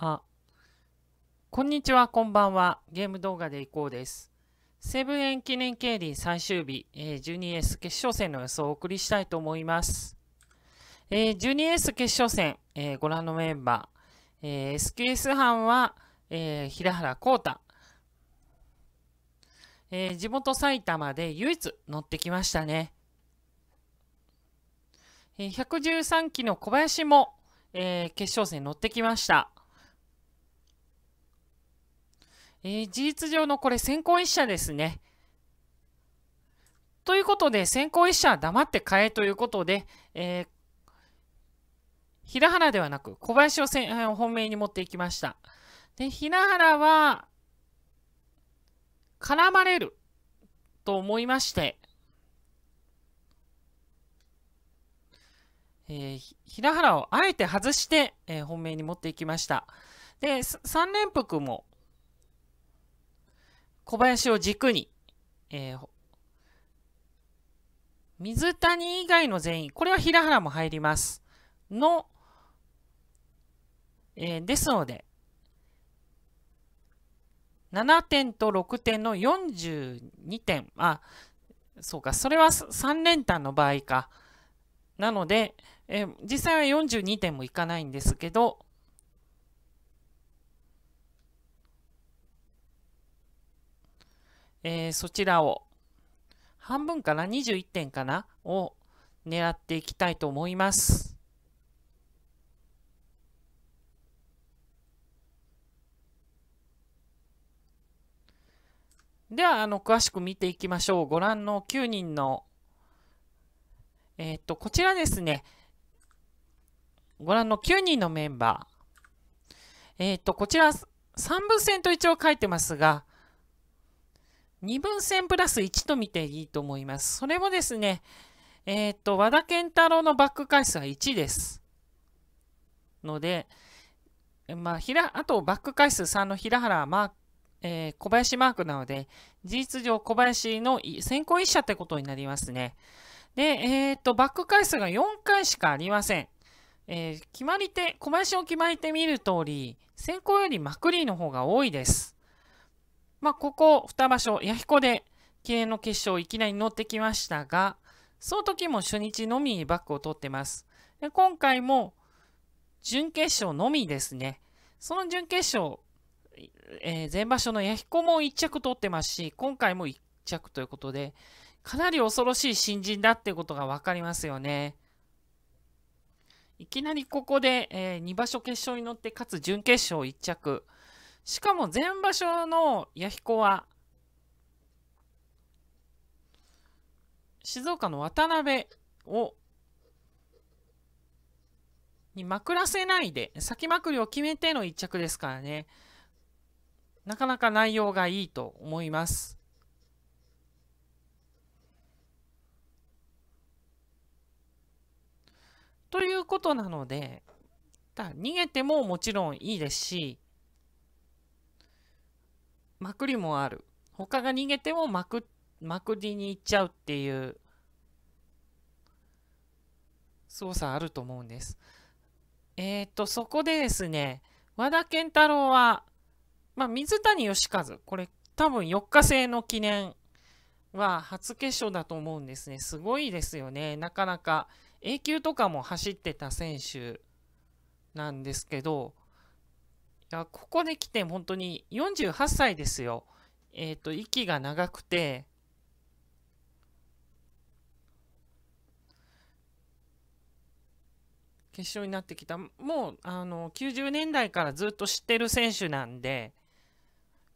あ、こんにちは、こんばんは。ゲーム動画でいこうです。セブン円記念競輪最終日、えー、12S 決勝戦の予想をお送りしたいと思います。えー、12S 決勝戦、えー、ご覧のメンバー、えー、SQS 班は、えー、平原康太、えー、地元埼玉で唯一乗ってきましたね。えー、113期の小林も、えー、決勝戦乗ってきました。えー、事実上のこれ先行一社ですね。ということで、先行一社黙って買えということで、えー、平原ではなく小林を本命に持っていきました。で、平原は、絡まれると思いまして、えー、平原をあえて外して、えー、本命に持っていきました。で、三連複も小林を軸に、えー、水谷以外の全員、これは平原も入ります。の、えー、ですので、7点と6点の42点。あ、そうか、それは3連単の場合か。なので、えー、実際は42点もいかないんですけど、えー、そちらを、半分かな ?21 点かなを狙っていきたいと思います。では、あの、詳しく見ていきましょう。ご覧の9人の、えー、っと、こちらですね。ご覧の9人のメンバー。えー、っと、こちら、3分線と一応書いてますが、2分線プラス1と見ていいと思います。それもですね、えっ、と、和田健太郎のバック回数は1です。ので、まあ、ひら、あとバック回数3の平原マーク、えー、小林マークなので、事実上小林の先行1社ってことになりますね。で、えっ、と、バック回数が4回しかありません。えー、決まり手、小林を決まり手見るとおり、先行よりマクリーの方が多いです。まあ、ここ2場所、弥彦で記念の決勝いきなり乗ってきましたが、その時も初日のみバックを取ってます。で今回も準決勝のみですね。その準決勝、えー、前場所の弥彦も1着取ってますし、今回も1着ということで、かなり恐ろしい新人だってことが分かりますよね。いきなりここで、えー、2場所決勝に乗って、かつ準決勝1着。しかも前場所の弥彦は静岡の渡辺をにまくらせないで先まくりを決めての1着ですからねなかなか内容がいいと思います。ということなので逃げてももちろんいいですしまくりもある。他が逃げてもまく、まくりに行っちゃうっていう操作あると思うんです。えっ、ー、と、そこでですね、和田健太郎は、まあ、水谷義和、これ多分4日制の記念は初決勝だと思うんですね。すごいですよね。なかなか A 級とかも走ってた選手なんですけど、や、ここで来て本当に48歳ですよ。えっ、ー、と、息が長くて、決勝になってきた。もう、あの、90年代からずっと知ってる選手なんで、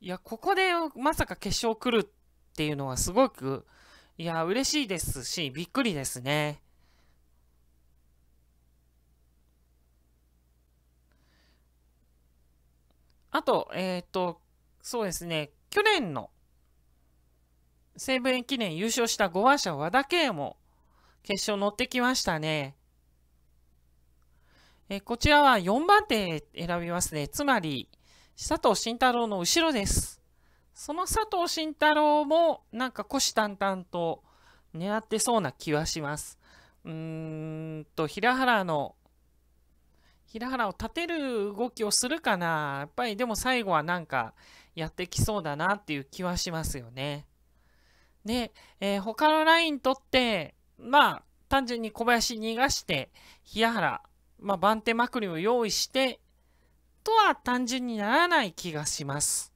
いや、ここでまさか決勝来るっていうのはすごく、いや、嬉しいですし、びっくりですね。あと、えっ、ー、と、そうですね、去年の西武園記念優勝した5話者和田圭も決勝乗ってきましたね。えこちらは4番手選びますね。つまり、佐藤慎太郎の後ろです。その佐藤慎太郎もなんか虎視眈々と狙ってそうな気はします。うーんと、平原の平原を立てる動きをするかなやっぱりでも最後はなんかやってきそうだなっていう気はしますよね。で、えー、他のライン取って、まあ、単純に小林逃がして、平原、まあ、番手まくりを用意して、とは単純にならない気がします。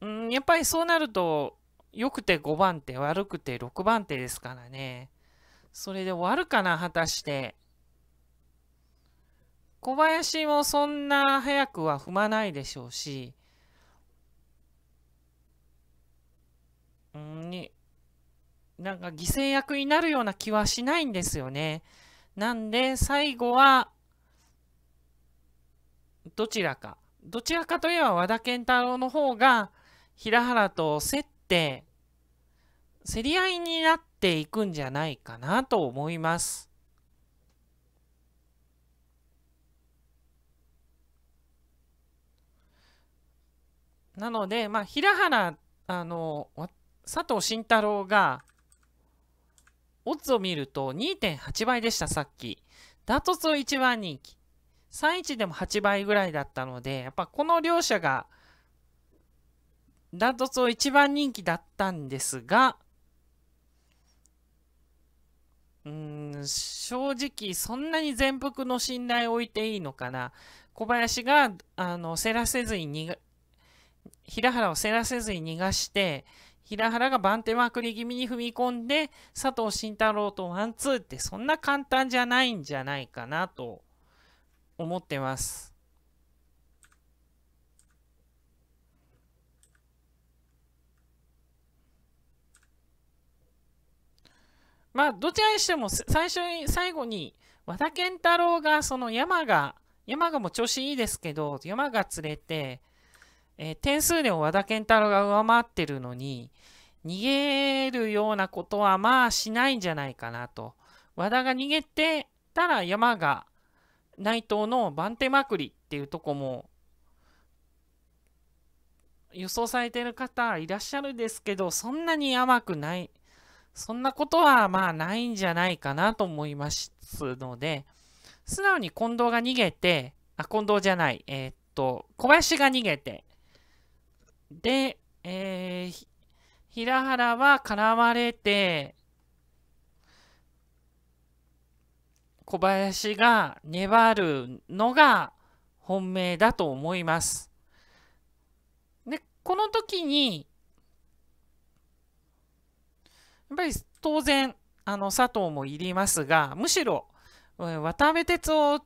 うん、やっぱりそうなると、良くて5番手、悪くて6番手ですからね。それで終わるかな、果たして。小林もそんな早くは踏まないでしょうし、んに、なんか犠牲役になるような気はしないんですよね。なんで、最後は、どちらか。どちらかといえば和田健太郎の方が、平原と競って、競り合いになっていくんじゃないかなと思います。なので、まあ、平原、あの、佐藤慎太郎が、オッズを見ると2.8倍でした、さっき。ダトツを1番人気。31でも8倍ぐらいだったので、やっぱこの両者が、ダントツを一番人気だったんですが、うん、正直そんなに全幅の信頼を置いていいのかな。小林があの競らせずに平原をせらせずに逃がして平原が番手まくり気味に踏み込んで佐藤慎太郎とワンツーってそんな簡単じゃないんじゃないかなと思ってます。まあ、どちらにしても最初に最後に和田健太郎がその山が山がも調子いいですけど山が連れてえー、点数でも和田健太郎が上回ってるのに、逃げるようなことはまあしないんじゃないかなと。和田が逃げてたら山が内藤の番手まくりっていうとこも予想されてる方いらっしゃるですけど、そんなに甘くない、そんなことはまあないんじゃないかなと思いますので、素直に近藤が逃げて、あ、近藤じゃない、えー、っと、小林が逃げて、で、えー、平原は絡まれて、小林が粘るのが本命だと思います。で、この時に、やっぱり当然、あの、佐藤もいりますが、むしろ、渡辺哲夫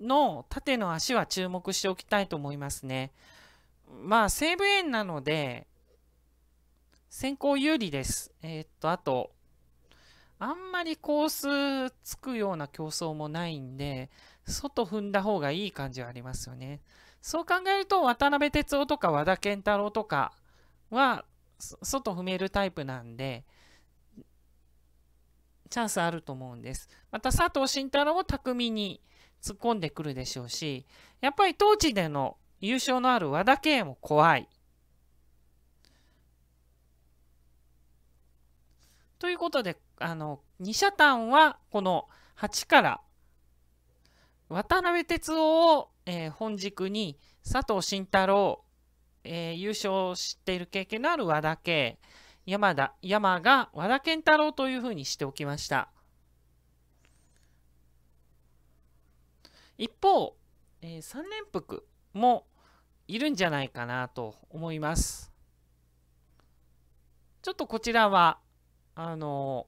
の縦の足は注目しておきたいと思いますね。まあ、西武園なので、先行有利です。えー、っと、あと、あんまりコースつくような競争もないんで、外踏んだ方がいい感じはありますよね。そう考えると、渡辺哲夫とか和田健太郎とかは、外踏めるタイプなんで、チャンスあると思うんです。また佐藤慎太郎も巧みに突っ込んでくるでしょうし、やっぱり当地での優勝のある和田圭も怖い。ということで、あの、二車単は、この8から、渡辺哲夫を、えー、本軸に、佐藤慎太郎、えー、優勝している経験のある和田圭、山田、山が和田健太郎というふうにしておきました。一方、えー、3連複も、いるんじゃないかなと思います。ちょっとこちらは、あの、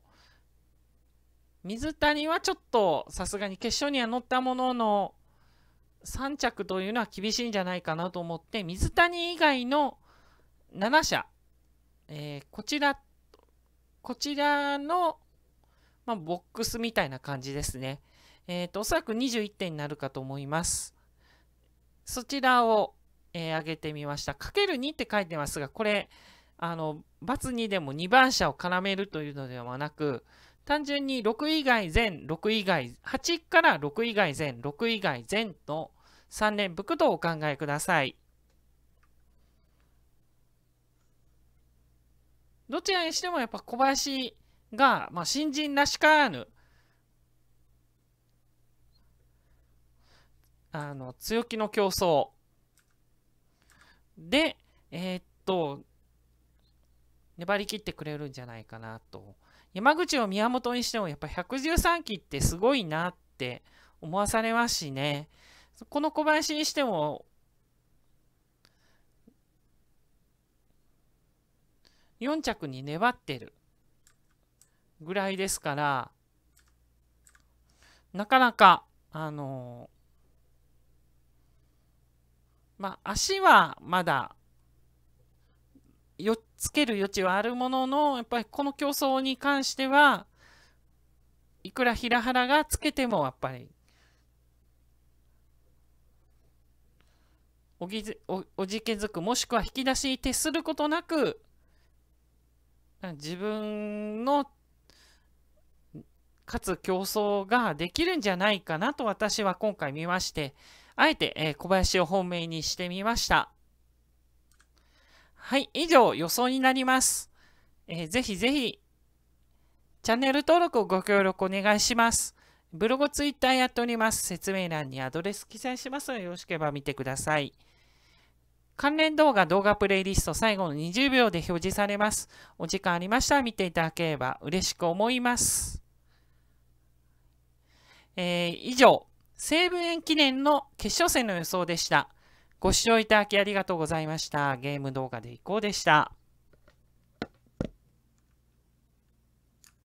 水谷はちょっとさすがに決勝には乗ったものの3着というのは厳しいんじゃないかなと思って水谷以外の7社、えー、こちらこちらの、まあ、ボックスみたいな感じですね。えっ、ー、と、おそらく21点になるかと思います。そちらをえー、上げてみました。かける2って書いてますが、これ、あの、×2 でも2番車を絡めるというのではなく、単純に6以外全、6以外、8から6以外全、6以外全の3連複とお考えください。どちらにしてもやっぱ小林が、まあ、新人らしからぬ、あの、強気の競争、で、えー、っと、粘り切ってくれるんじゃないかなと。山口を宮本にしてもやっぱ113期ってすごいなって思わされますしね。この小林にしても4着に粘ってるぐらいですから、なかなか、あのーまあ、足はまだよっつける余地はあるもののやっぱりこの競争に関してはいくら平原がつけてもやっぱりおぎずおおじけづくもしくは引き出しに徹することなく自分の勝つ競争ができるんじゃないかなと私は今回見ましてあえて、えー、小林を本命にしてみました。はい、以上予想になります。えー、ぜひぜひ、チャンネル登録をご協力お願いします。ブログ、ツイッターやっております。説明欄にアドレス記載しますので、よろしければ見てください。関連動画、動画プレイリスト、最後の20秒で表示されます。お時間ありましたら見ていただければ嬉しく思います。えー、以上。西武園記念の決勝戦の予想でした。ご視聴いただきありがとうございました。ゲーム動画でいこうでした。